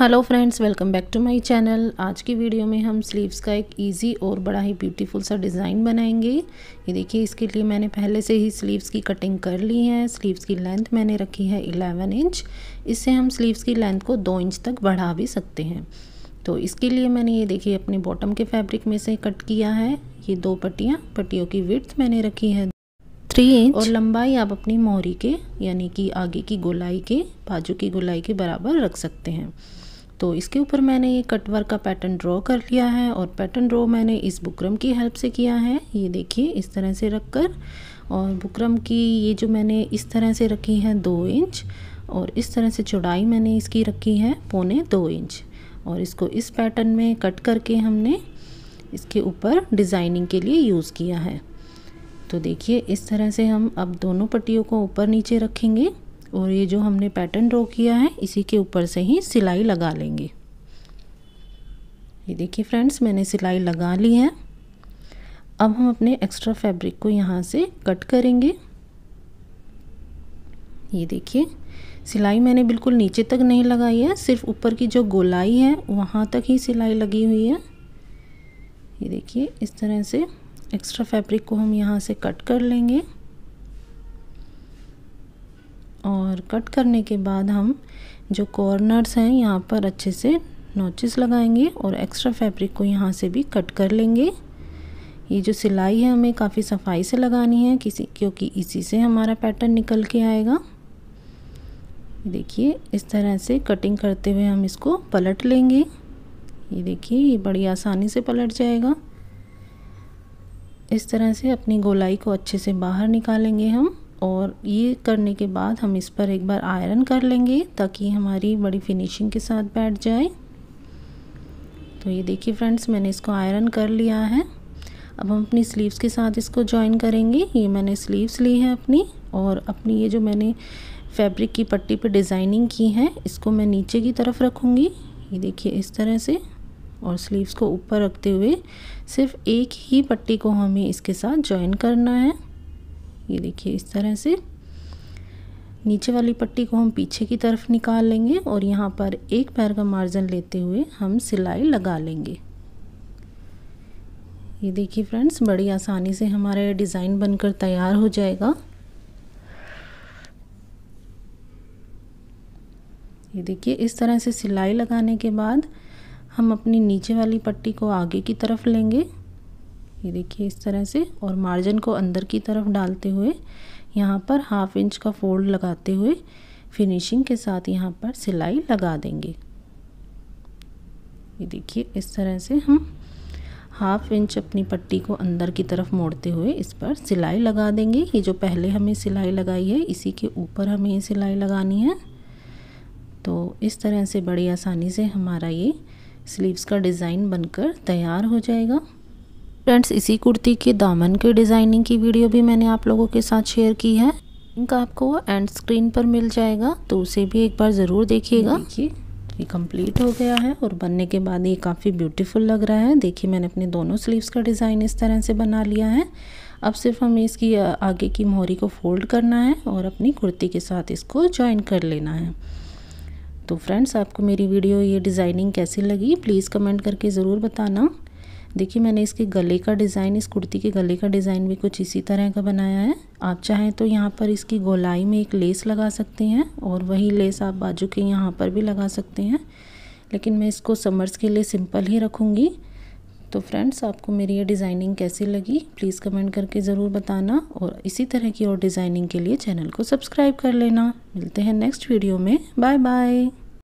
hello friends welcome back to my channel आज की video में हम स्लीव्स का एक इजी और बड़ा ही ब्यूटीफुल सा डिज़ाइन बनाएंगे ये देखिए इसके लिए मैंने पहले से ही स्लीव्स की कटिंग कर ली है स्लीव्स की लेंथ मैंने रखी है 11 इंच इससे हम स्लीव्स की लेंथ को 2 इंच तक बढ़ा भी सकते हैं तो इसके लिए मैंने ये देखिए अपने बॉटम के फैब्रिक में से कट किया है ये दो पट्टियाँ पट्टियों की विर्थ मैंने रखी है थ्री इंच और लंबाई आप अपनी मोहरी के यानी कि आगे की गोलाई के बाजू की गोलाई के बराबर रख सकते हैं तो इसके ऊपर मैंने ये कटवर का पैटर्न ड्रॉ कर लिया है और पैटर्न ड्रॉ मैंने इस बुकरम की हेल्प से किया है ये देखिए इस तरह से रख कर और बुकरम की ये जो मैंने इस तरह से रखी है दो इंच और इस तरह से चौड़ाई मैंने इसकी रखी है पौने दो इंच और इसको इस पैटर्न में कट करके हमने इसके ऊपर डिज़ाइनिंग के लिए यूज़ किया है तो देखिए इस तरह से हम अब दोनों पट्टियों को ऊपर नीचे रखेंगे और ये जो हमने पैटर्न ड्रॉ किया है इसी के ऊपर से ही सिलाई लगा लेंगे ये देखिए फ्रेंड्स मैंने सिलाई लगा ली है अब हम अपने एक्स्ट्रा फैब्रिक को यहाँ से कट करेंगे ये देखिए सिलाई मैंने बिल्कुल नीचे तक नहीं लगाई है सिर्फ ऊपर की जो गोलाई है वहाँ तक ही सिलाई लगी हुई है ये देखिए इस तरह से एक्स्ट्रा फैब्रिक को हम यहाँ से कट कर लेंगे और कट करने के बाद हम जो कॉर्नर्स हैं यहाँ पर अच्छे से नोचेस लगाएंगे और एक्स्ट्रा फैब्रिक को यहाँ से भी कट कर लेंगे ये जो सिलाई है हमें काफ़ी सफाई से लगानी है किसी क्योंकि इसी से हमारा पैटर्न निकल के आएगा देखिए इस तरह से कटिंग करते हुए हम इसको पलट लेंगे ये देखिए ये बड़ी आसानी से पलट जाएगा इस तरह से अपनी गोलाई को अच्छे से बाहर निकालेंगे हम और ये करने के बाद हम इस पर एक बार आयरन कर लेंगे ताकि हमारी बड़ी फिनिशिंग के साथ बैठ जाए तो ये देखिए फ्रेंड्स मैंने इसको आयरन कर लिया है अब हम अपनी स्लीव्स के साथ इसको जॉइन करेंगे ये मैंने स्लीव्स ली है अपनी और अपनी ये जो मैंने फैब्रिक की पट्टी पे डिज़ाइनिंग की है इसको मैं नीचे की तरफ रखूँगी ये देखिए इस तरह से और स्लीव्स को ऊपर रखते हुए सिर्फ एक ही पट्टी को हमें इसके साथ जॉइन करना है ये देखिए इस तरह से नीचे वाली पट्टी को हम पीछे की तरफ निकाल लेंगे और यहाँ पर एक पैर का मार्जिन लेते हुए हम सिलाई लगा लेंगे ये देखिए फ्रेंड्स बड़ी आसानी से हमारा डिज़ाइन बनकर तैयार हो जाएगा ये देखिए इस तरह से सिलाई लगाने के बाद हम अपनी नीचे वाली पट्टी को आगे की तरफ लेंगे ये देखिए इस तरह से और मार्जिन को अंदर की तरफ डालते हुए यहाँ पर हाफ इंच का फोल्ड लगाते हुए फिनिशिंग के साथ यहाँ पर सिलाई लगा देंगे ये देखिए इस तरह से हम हाफ इंच अपनी पट्टी को अंदर की तरफ मोड़ते हुए इस पर सिलाई लगा देंगे ये जो पहले हमें सिलाई लगाई है इसी के ऊपर हमें ये सिलाई लगानी है तो इस तरह से बड़ी आसानी से हमारा ये स्लीव्स का डिज़ाइन बनकर तैयार हो जाएगा फ्रेंड्स इसी कुर्ती के दामन की डिज़ाइनिंग की वीडियो भी मैंने आप लोगों के साथ शेयर की है लिंक आपको एंड स्क्रीन पर मिल जाएगा तो उसे भी एक बार ज़रूर देखिएगा कि ये कंप्लीट हो गया है और बनने के बाद ये काफ़ी ब्यूटीफुल लग रहा है देखिए मैंने अपने दोनों स्लीव्स का डिज़ाइन इस तरह से बना लिया है अब सिर्फ हमें इसकी आगे की मोहरी को फोल्ड करना है और अपनी कुर्ती के साथ इसको ज्वाइन कर लेना है तो फ्रेंड्स आपको मेरी वीडियो ये डिज़ाइनिंग कैसी लगी प्लीज़ कमेंट करके ज़रूर बताना देखिए मैंने इसके गले का डिज़ाइन इस कुर्ती के गले का डिज़ाइन भी कुछ इसी तरह का बनाया है आप चाहें तो यहाँ पर इसकी गोलाई में एक लेस लगा सकते हैं और वही लेस आप बाजू के यहाँ पर भी लगा सकते हैं लेकिन मैं इसको समर्स के लिए सिंपल ही रखूँगी तो फ्रेंड्स आपको मेरी ये डिज़ाइनिंग कैसी लगी प्लीज़ कमेंट करके ज़रूर बताना और इसी तरह की और डिज़ाइनिंग के लिए चैनल को सब्सक्राइब कर लेना मिलते हैं नेक्स्ट वीडियो में बाय बाय